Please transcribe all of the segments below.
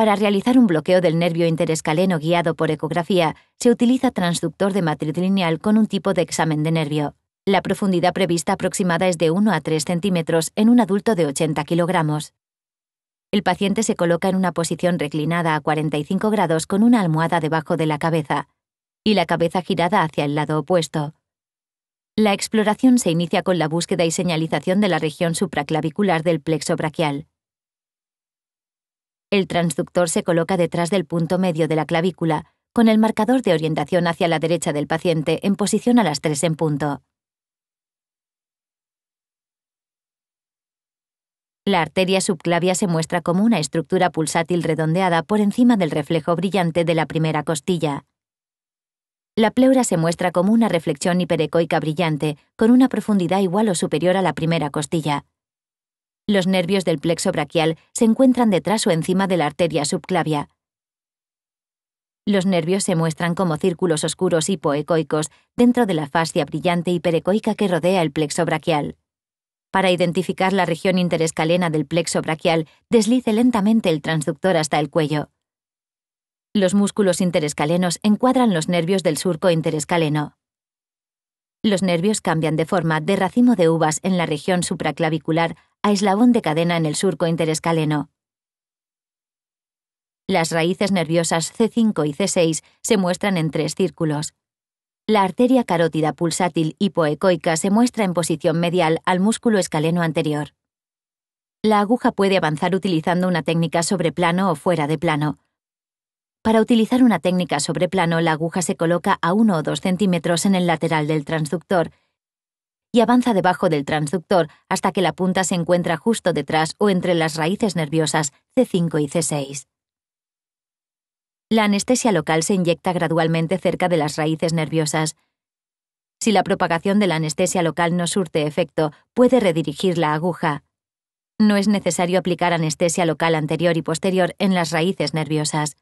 Para realizar un bloqueo del nervio interescaleno guiado por ecografía, se utiliza transductor de matriz lineal con un tipo de examen de nervio. La profundidad prevista aproximada es de 1 a 3 centímetros en un adulto de 80 kilogramos. El paciente se coloca en una posición reclinada a 45 grados con una almohada debajo de la cabeza y la cabeza girada hacia el lado opuesto. La exploración se inicia con la búsqueda y señalización de la región supraclavicular del plexo braquial. El transductor se coloca detrás del punto medio de la clavícula, con el marcador de orientación hacia la derecha del paciente en posición a las 3 en punto. La arteria subclavia se muestra como una estructura pulsátil redondeada por encima del reflejo brillante de la primera costilla. La pleura se muestra como una reflexión hiperecoica brillante, con una profundidad igual o superior a la primera costilla. Los nervios del plexo braquial se encuentran detrás o encima de la arteria subclavia. Los nervios se muestran como círculos oscuros hipoecoicos dentro de la fascia brillante hiperecoica que rodea el plexo braquial. Para identificar la región interescalena del plexo braquial, deslice lentamente el transductor hasta el cuello. Los músculos interescalenos encuadran los nervios del surco interescaleno. Los nervios cambian de forma de racimo de uvas en la región supraclavicular a eslabón de cadena en el surco interescaleno. Las raíces nerviosas C5 y C6 se muestran en tres círculos. La arteria carótida pulsátil hipoecoica se muestra en posición medial al músculo escaleno anterior. La aguja puede avanzar utilizando una técnica sobre plano o fuera de plano. Para utilizar una técnica sobre plano, la aguja se coloca a 1 o 2 centímetros en el lateral del transductor y avanza debajo del transductor hasta que la punta se encuentra justo detrás o entre las raíces nerviosas C5 y C6. La anestesia local se inyecta gradualmente cerca de las raíces nerviosas. Si la propagación de la anestesia local no surte efecto, puede redirigir la aguja. No es necesario aplicar anestesia local anterior y posterior en las raíces nerviosas.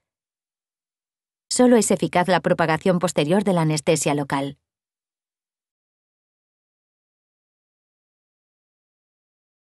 Solo es eficaz la propagación posterior de la anestesia local.